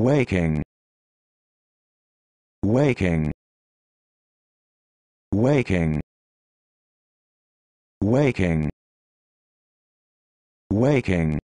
waking waking waking waking waking